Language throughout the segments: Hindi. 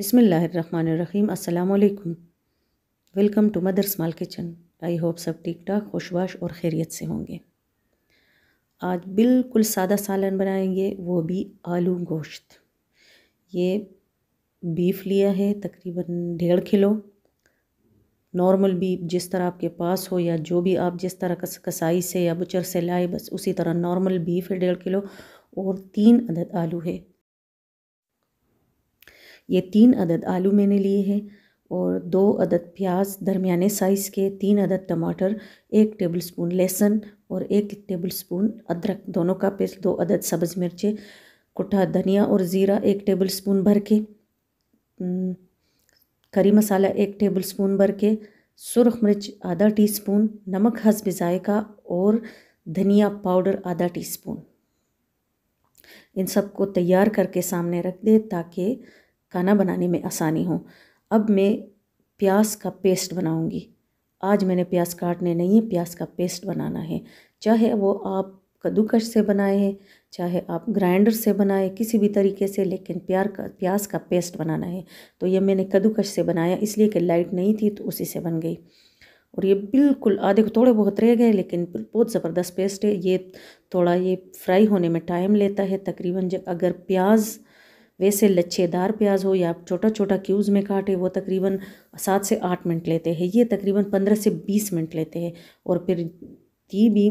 बिसमीम् अल्लाम welcome to mother small kitchen I hope सब ठीक ठाक खुशवाश और खैरियत से होंगे आज बिल्कुल सादा सालन बनाएंगे वो भी आलू गोश्त ये बीफ लिया है तकरीबन डेढ़ किलो नॉर्मल बीफ जिस तरह आपके पास हो या जो भी आप जिस तरह कस, कसाई से या बुचर से लाए बस उसी तरह नॉर्मल बीफ है डेढ़ किलो और तीन अदद आलू है ये तीन अदद आलू मैंने लिए हैं और दो अदद प्याज दरमियाने साइज़ के तीन अदद टमाटर एक टेबल स्पून लहसुन और एक टेबल स्पून अदरक दोनों का पेस्ट दो अदद सब्ज़ मिर्चें कुटा धनिया और ज़ीरा एक टेबल स्पून भर के करी मसाला एक टेबल स्पून भर के सुरख मिर्च आधा टी स्पून नमक हसब जायका और धनिया पाउडर आधा टी स्पून इन सबको तैयार करके सामने रख दे ताकि खाना बनाने में आसानी हो अब मैं प्याज का पेस्ट बनाऊँगी आज मैंने प्याज काटने नहीं है प्याज का पेस्ट बनाना है चाहे वो आप कद्दूकश से बनाए चाहे आप ग्राइंडर से बनाए किसी भी तरीके से लेकिन प्यार का प्याज का पेस्ट बनाना है तो ये मैंने कद्दूकश से बनाया इसलिए कि लाइट नहीं थी तो उसी से बन गई और ये बिल्कुल आधे को थोड़े बहुत रह गए लेकिन बहुत ज़बरदस्त पेस्ट है ये थोड़ा ये फ्राई होने में टाइम लेता है तकरीबन जब अगर प्याज वैसे लच्छेदार प्याज हो या आप छोटा छोटा क्यूज़ में काटे वो तकरीबन सात से आठ मिनट लेते हैं ये तकरीबन पंद्रह से बीस मिनट लेते हैं और फिर थी भी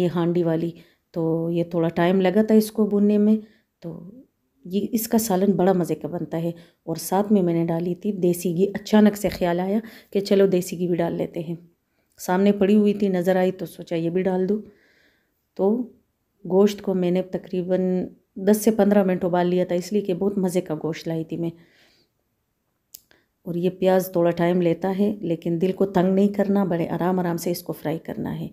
ये हांडी वाली तो ये थोड़ा टाइम लगा था इसको बुनने में तो ये इसका सालन बड़ा मज़े का बनता है और साथ में मैंने डाली थी देसी घी अचानक से ख्याल आया कि चलो देसी घी भी डाल लेते हैं सामने पड़ी हुई थी नज़र आई तो सोचा ये भी डाल दूँ तो गोश्त को मैंने तकरीबन दस से पंद्रह मिनट उबाल लिया था इसलिए कि बहुत मज़े का गोश्त लाई थी मैं और ये प्याज थोड़ा टाइम लेता है लेकिन दिल को तंग नहीं करना बड़े आराम आराम से इसको फ्राई करना है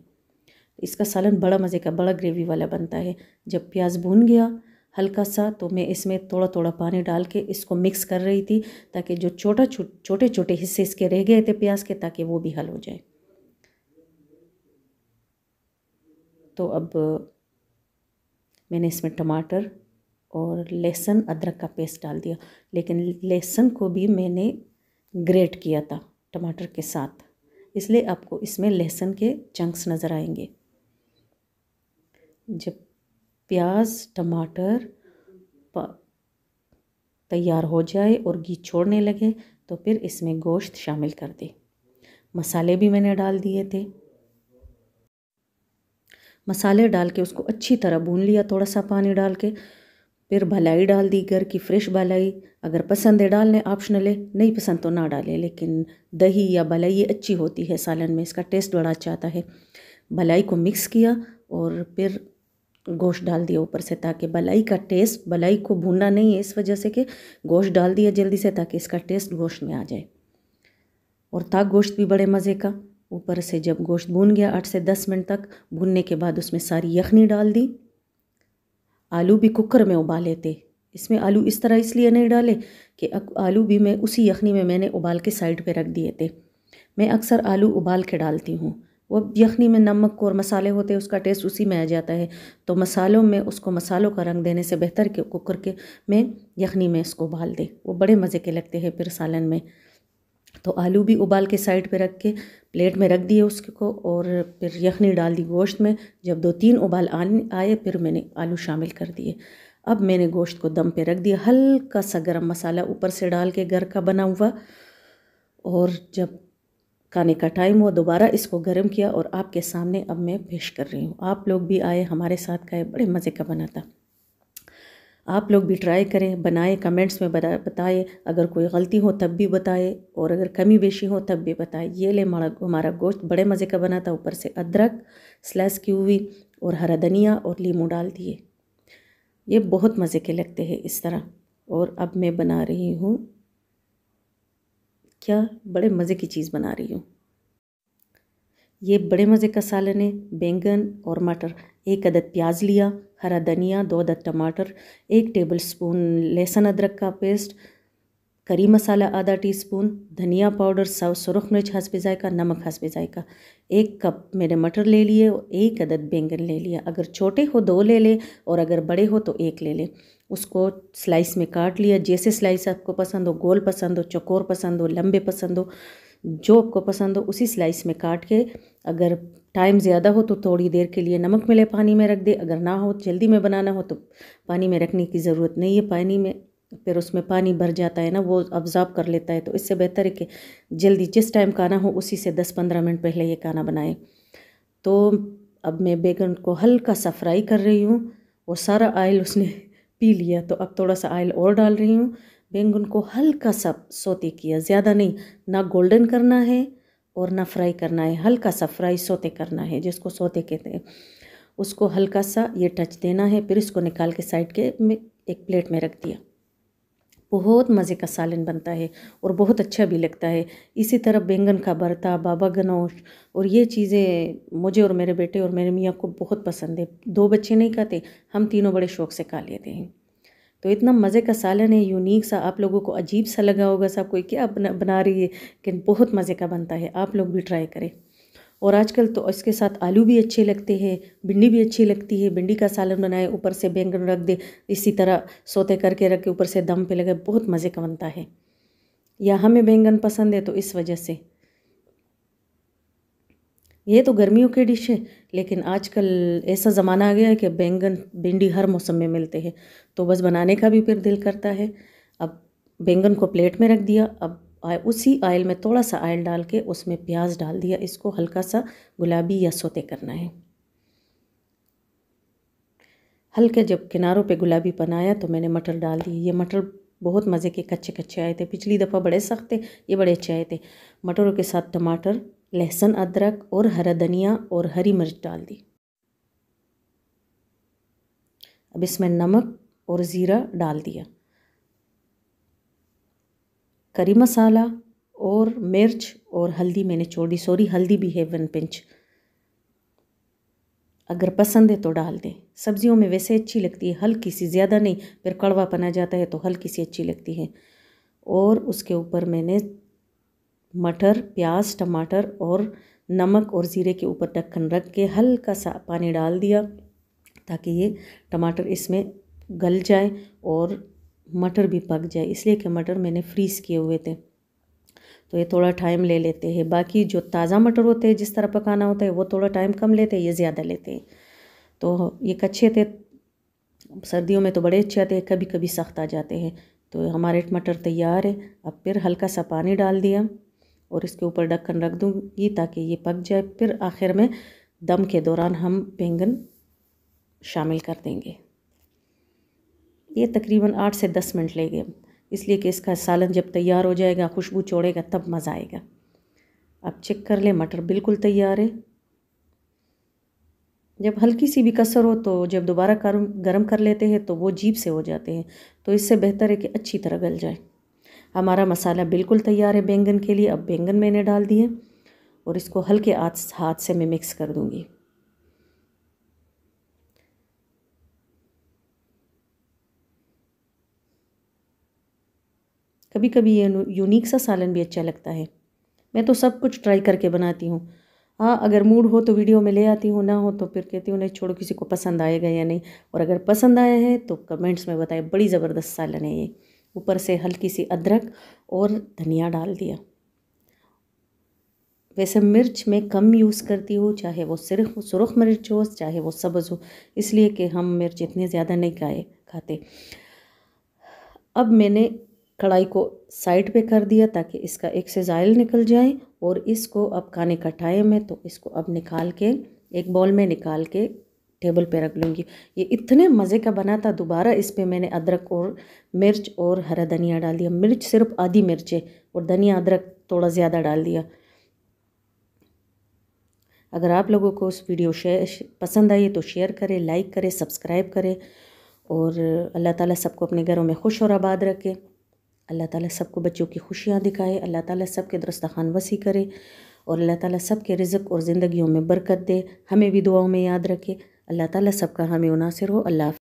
इसका सालन बड़ा मज़े का बड़ा ग्रेवी वाला बनता है जब प्याज भून गया हल्का सा तो मैं इसमें थोड़ा थोड़ा पानी डाल के इसको मिक्स कर रही थी ताकि जो छोटा छोटे छोटे हिस्से इसके रह गए थे प्याज के ताकि वो भी हल हो जाए तो अब मैंने इसमें टमाटर और लहसुन अदरक का पेस्ट डाल दिया लेकिन लहसुन को भी मैंने ग्रेट किया था टमाटर के साथ इसलिए आपको इसमें लहसुन के चंक्स नज़र आएंगे जब प्याज टमाटर तैयार हो जाए और घी छोड़ने लगे तो फिर इसमें गोश्त शामिल कर दें मसाले भी मैंने डाल दिए थे मसाले डाल के उसको अच्छी तरह भून लिया थोड़ा सा पानी डाल के फिर भलाई डाल दी घर की फ्रेश भलाई अगर पसंद है डाल लें ऑप्शनल है नहीं पसंद तो ना डालें लेकिन दही या भलाई ये अच्छी होती है सालन में इसका टेस्ट बड़ा अच्छा आता है भलाई को मिक्स किया और फिर गोश्त डाल दिया ऊपर से ताकि भलाई का टेस्ट भलाई को भूनना नहीं है इस वजह से कि गोश्त डाल दिया जल्दी से ताकि इसका टेस्ट गोश्त में आ जाए और था गोश्त भी बड़े मज़े का ऊपर से जब गोश्त भून गया आठ से दस मिनट तक भूनने के बाद उसमें सारी यखनी डाल दी आलू भी कुकर में उबाले थे इसमें आलू इस तरह इसलिए नहीं डाले कि आलू भी मैं उसी यखनी में मैंने उबाल के साइड पे रख दिए थे मैं अक्सर आलू उबाल के डालती हूँ वह यखनी में नमक और मसाले होते हैं उसका टेस्ट उसी में आ जाता है तो मसालों में उसको मसालों का रंग देने से बेहतर के कुकर के में यखनी में इसको उबाल दे वो बड़े मज़े के लगते हैं फिर सालन में तो आलू भी उबाल के साइड पर रख के प्लेट में रख दिए उसको और फिर यखनी डाल दी गोश्त में जब दो तीन उबाल आए फिर मैंने आलू शामिल कर दिए अब मैंने गोश्त को दम पे रख दिया हल्का सा गरम मसाला ऊपर से डाल के घर का बना हुआ और जब खाने का टाइम हुआ दोबारा इसको गर्म किया और आपके सामने अब मैं पेश कर रही हूँ आप लोग भी आए हमारे साथ खाए बड़े मज़े का बना था आप लोग भी ट्राई करें बनाए कमेंट्स में बताए अगर कोई गलती हो तब भी बताए और अगर कमी बेशी हो तब भी बताए ये ले हमारा हमारा गोश्त बड़े मज़े का बना था ऊपर से अदरक स्लैस की हुई और हरा धनिया और लीमू डाल दिए ये बहुत मज़े के लगते हैं इस तरह और अब मैं बना रही हूँ क्या बड़े मज़े की चीज़ बना रही हूँ ये बड़े मज़े का सालन है बैंगन और मटर एक अदद प्याज लिया हरा धनिया दो अदद टमाटर एक टेबल स्पून लहसुन अदरक का पेस्ट करी मसाला आधा टीस्पून धनिया पाउडर सब सुरख मिर्च हंसपे जायका नमक हंसपे जायका एक कप मैंने मटर ले लिए एक अदद बैंगन ले लिया अगर छोटे हो दो ले ले और अगर बड़े हो तो एक ले ले उसको स्लाइस में काट लिया जैसे स्लाइस आपको पसंद हो गोल पसंद हो चकोर पसंद हो लंबे पसंद हो जो आपको पसंद हो उसी स्लाइस में काट के अगर टाइम ज़्यादा हो तो थोड़ी देर के लिए नमक मिले पानी में रख दे अगर ना हो जल्दी में बनाना हो तो पानी में रखने की ज़रूरत नहीं है पानी में फिर उसमें पानी भर जाता है ना वो अब्ज़ॉर्ब कर लेता है तो इससे बेहतर है कि जल्दी जिस टाइम खाना हो उसी से दस पंद्रह मिनट पहले ये खाना बनाएं तो अब मैं बैगन को हल्का सा फ्राई कर रही हूँ वो सारा आयल उसने पी लिया तो अब थोड़ा सा आयल और डाल रही हूँ बैंगन को हल्का सा सोते किया ज़्यादा नहीं ना गोल्डन करना है और ना फ्राई करना है हल्का सा फ्राई सोते करना है जिसको सोते कहते हैं उसको हल्का सा ये टच देना है फिर इसको निकाल के साइड के में एक प्लेट में रख दिया बहुत मज़े का सालन बनता है और बहुत अच्छा भी लगता है इसी तरह बैंगन का भरता बाबा गनोश और ये चीज़ें मुझे और मेरे बेटे और मेरे मियाँ को बहुत पसंद है दो बच्चे नहीं खाते हम तीनों बड़े शौक से खा लेते हैं तो इतना मज़े का सालन है यूनिक सा आप लोगों को अजीब सा लगा होगा सब कोई क्या बना, बना रही है लेकिन बहुत मज़े का बनता है आप लोग भी ट्राई करें और आजकल तो इसके साथ आलू भी अच्छे लगते हैं भिंडी भी अच्छी लगती है भिंडी का सालन बनाए ऊपर से बैंगन रख दे इसी तरह सोते करके रख के ऊपर से दम पे लगे बहुत मज़े का बनता है या हमें बैंगन पसंद है तो इस वजह से ये तो गर्मियों की डिश है लेकिन आजकल ऐसा ज़माना आ गया है कि बैंगन भिंडी हर मौसम में मिलते हैं तो बस बनाने का भी फिर दिल करता है अब बैंगन को प्लेट में रख दिया अब उसी आयल में थोड़ा सा आयल डाल के उसमें प्याज डाल दिया इसको हल्का सा गुलाबी या सोते करना है हल्के जब किनारों पे गुलाबी बनाया तो मैंने मटर डाल दिए ये मटर बहुत मज़े के कच्चे कच्चे आए थे पिछली दफ़ा बड़े सख्त थे ये बड़े अच्छे आए थे मटरों के साथ टमाटर लहसुन अदरक और हरा धनिया और हरी मिर्च डाल दी अब इसमें नमक और ज़ीरा डाल दिया करी मसाला और मिर्च और हल्दी मैंने छोड़ दी सॉरी हल्दी भी है वन पिंच अगर पसंद है तो डाल दें सब्जियों में वैसे अच्छी लगती है हल्की सी ज़्यादा नहीं फिर कड़वा पना जाता है तो हल्की सी अच्छी लगती है और उसके ऊपर मैंने मटर प्याज टमाटर और नमक और ज़ीरे के ऊपर ढक्कन रख के हल्का सा पानी डाल दिया ताकि ये टमाटर इसमें गल जाए और मटर भी पक जाए इसलिए कि मटर मैंने फ्रीज़ किए हुए थे तो ये थोड़ा टाइम ले लेते हैं बाकी जो ताज़ा मटर होते हैं जिस तरह पकाना होता है वो थोड़ा टाइम कम लेते हैं ये ज़्यादा लेते हैं तो ये कच्चे थे सर्दियों में तो बड़े अच्छे आते हैं कभी कभी सख्त आ जाते हैं तो हमारे मटर तैयार है अब फिर हल्का सा पानी डाल दिया और इसके ऊपर ढक्कन रख दूँगी ताकि ये पक जाए फिर आखिर में दम के दौरान हम बैंगन शामिल कर देंगे ये तकरीबन आठ से दस मिनट लेंगे इसलिए कि इसका सालन जब तैयार हो जाएगा खुशबू चौड़ेगा तब मज़ा आएगा अब चेक कर लें मटर बिल्कुल तैयार है जब हल्की सी भी कसर हो तो जब दोबारा गर्म कर लेते हैं तो वो जीप से हो जाते हैं तो इससे बेहतर है कि अच्छी तरह गल जाए हमारा मसाला बिल्कुल तैयार है बैंगन के लिए अब बैंगन मैंने डाल दिए और इसको हल्के हाथ से मैं मिक्स कर दूँगी कभी कभी ये यूनिक सा सालन भी अच्छा लगता है मैं तो सब कुछ ट्राई करके बनाती हूँ हाँ अगर मूड हो तो वीडियो में ले आती हूँ ना हो तो फिर कहती हूँ नहीं छोड़ो किसी को पसंद आएगा या नहीं और अगर पसंद आया है तो कमेंट्स में बताएं बड़ी ज़बरदस्त सालन है ये ऊपर से हल्की सी अदरक और धनिया डाल दिया वैसे मिर्च मैं कम यूज़ करती हूँ चाहे वो सिर्फ सुरख मिर्च हो चाहे वो सब्ज़ हो इसलिए कि हम मिर्च इतने ज़्यादा नहीं खाए खाते अब मैंने कढ़ाई को साइड पे कर दिया ताकि इसका एक से जायल निकल जाए और इसको अब खाने का टाइम है तो इसको अब निकाल के एक बॉल में निकाल के टेबल पे रख लूँगी ये इतने मज़े का बना था दोबारा इस पर मैंने अदरक और मिर्च और हरा धनिया डाल दिया मिर्च सिर्फ आधी मिर्च है और धनिया अदरक थोड़ा ज़्यादा डाल दिया अगर आप लोगों को उस वीडियो शेयर पसंद आई तो शेयर करें लाइक करें सब्सक्राइब करें और अल्लाह ताला सबको अपने घरों में खुश और आबाद रखे अल्लाह ताला सबको बच्चों की खुशियाँ दिखाए अल्लाह ताला सबके दस्तखान वसी करे और अल्लाह ताला सबके रिज़क और ज़िंदगियों में बरकत दे हमें भी दुआओं में याद रखे अल्लाह ताला सबका हमें मुनासर हो अल्लाह